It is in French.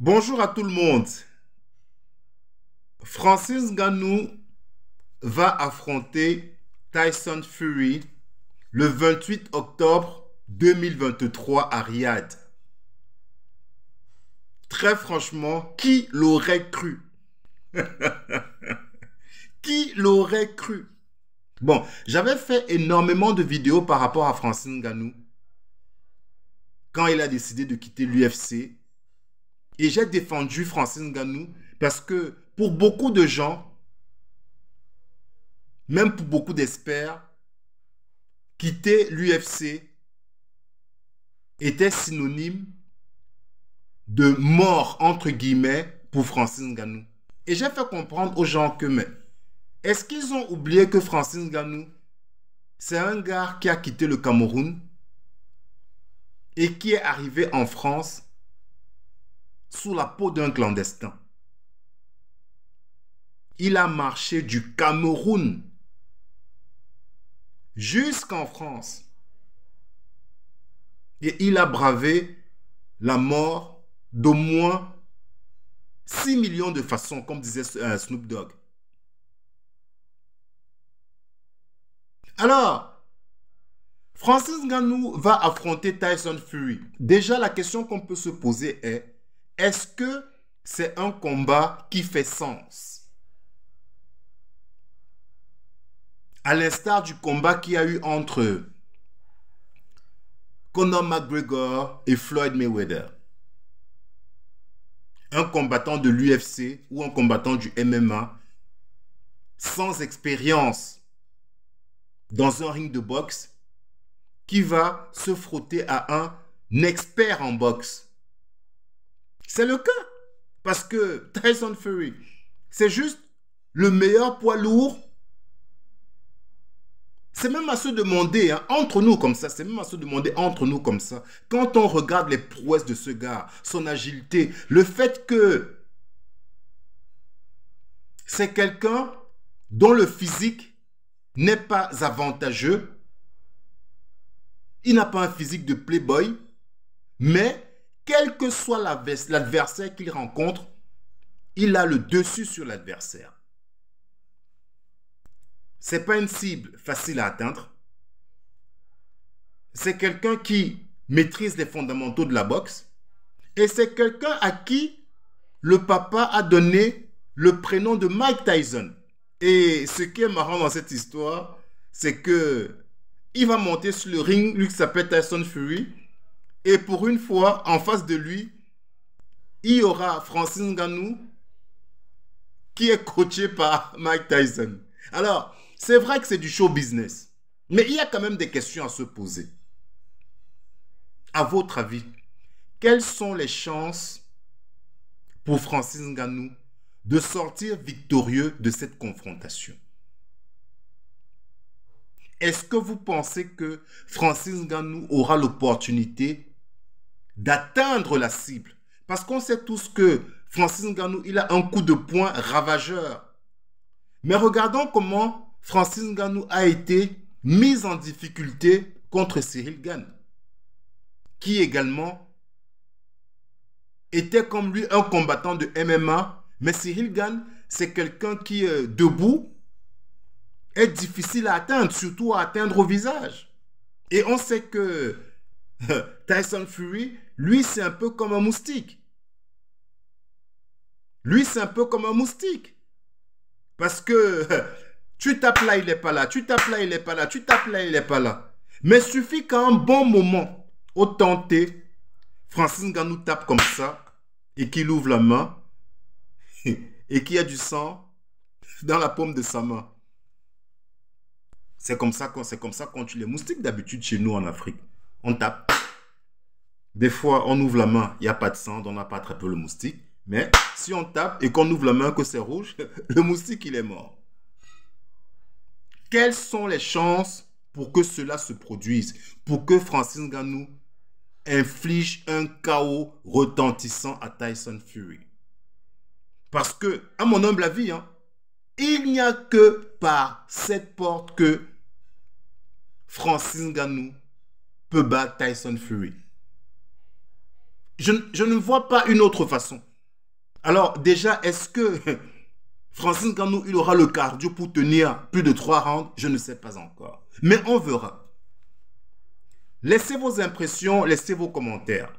Bonjour à tout le monde. Francis Ngannou va affronter Tyson Fury le 28 octobre 2023 à Riyad. Très franchement, qui l'aurait cru Qui l'aurait cru Bon, j'avais fait énormément de vidéos par rapport à Francis Ngannou quand il a décidé de quitter l'UFC et j'ai défendu Francine Ganou parce que pour beaucoup de gens, même pour beaucoup d'espères... quitter l'UFC était synonyme de mort, entre guillemets, pour Francine Ganou. Et j'ai fait comprendre aux gens que, mais, est-ce qu'ils ont oublié que Francine Ganou, c'est un gars qui a quitté le Cameroun et qui est arrivé en France sous la peau d'un clandestin. Il a marché du Cameroun jusqu'en France. Et il a bravé la mort d'au moins 6 millions de façons, comme disait euh, Snoop Dogg. Alors, Francis Ngannou va affronter Tyson Fury. Déjà, la question qu'on peut se poser est est-ce que c'est un combat qui fait sens À l'instar du combat qu'il y a eu entre Conor McGregor et Floyd Mayweather. Un combattant de l'UFC ou un combattant du MMA sans expérience dans un ring de boxe qui va se frotter à un expert en boxe c'est le cas. Parce que Tyson Fury, c'est juste le meilleur poids lourd. C'est même à se demander, hein, entre nous comme ça, c'est même à se demander entre nous comme ça, quand on regarde les prouesses de ce gars, son agilité, le fait que c'est quelqu'un dont le physique n'est pas avantageux, il n'a pas un physique de playboy, mais quel que soit l'adversaire qu'il rencontre, il a le dessus sur l'adversaire. Ce n'est pas une cible facile à atteindre. C'est quelqu'un qui maîtrise les fondamentaux de la boxe. Et c'est quelqu'un à qui le papa a donné le prénom de Mike Tyson. Et ce qui est marrant dans cette histoire, c'est que il va monter sur le ring, lui qui s'appelle Tyson Fury, et pour une fois, en face de lui, il y aura Francis Ganou qui est coaché par Mike Tyson. Alors, c'est vrai que c'est du show business. Mais il y a quand même des questions à se poser. À votre avis, quelles sont les chances pour Francis Ngannou de sortir victorieux de cette confrontation Est-ce que vous pensez que Francis Ngannou aura l'opportunité d'atteindre la cible. Parce qu'on sait tous que Francis Ngannou, il a un coup de poing ravageur. Mais regardons comment Francis Ngannou a été mis en difficulté contre Cyril Gann, qui également était comme lui un combattant de MMA. Mais Cyril Gann, c'est quelqu'un qui, debout, est difficile à atteindre, surtout à atteindre au visage. Et on sait que Tyson Fury, lui, c'est un peu comme un moustique. Lui, c'est un peu comme un moustique. Parce que tu tapes là, il n'est pas là. Tu tapes là, il n'est pas là. Tu tapes là, il n'est pas là. Mais suffit qu'à un bon moment, au tenté, Francis Ngannou tape comme ça et qu'il ouvre la main et qu'il y a du sang dans la paume de sa main. C'est comme ça qu'on tue les moustiques d'habitude chez nous en Afrique on tape. Des fois, on ouvre la main, il n'y a pas de sang, on n'a pas peu le moustique. Mais si on tape et qu'on ouvre la main que c'est rouge, le moustique, il est mort. Quelles sont les chances pour que cela se produise, pour que Francis Ngannou inflige un chaos retentissant à Tyson Fury Parce que, à mon humble avis, hein, il n'y a que par cette porte que Francis Ngannou bat Tyson Fury. Je, ne vois pas une autre façon. Alors déjà, est-ce que Francine nous il aura le cardio pour tenir plus de trois rounds Je ne sais pas encore. Mais on verra. Laissez vos impressions, laissez vos commentaires.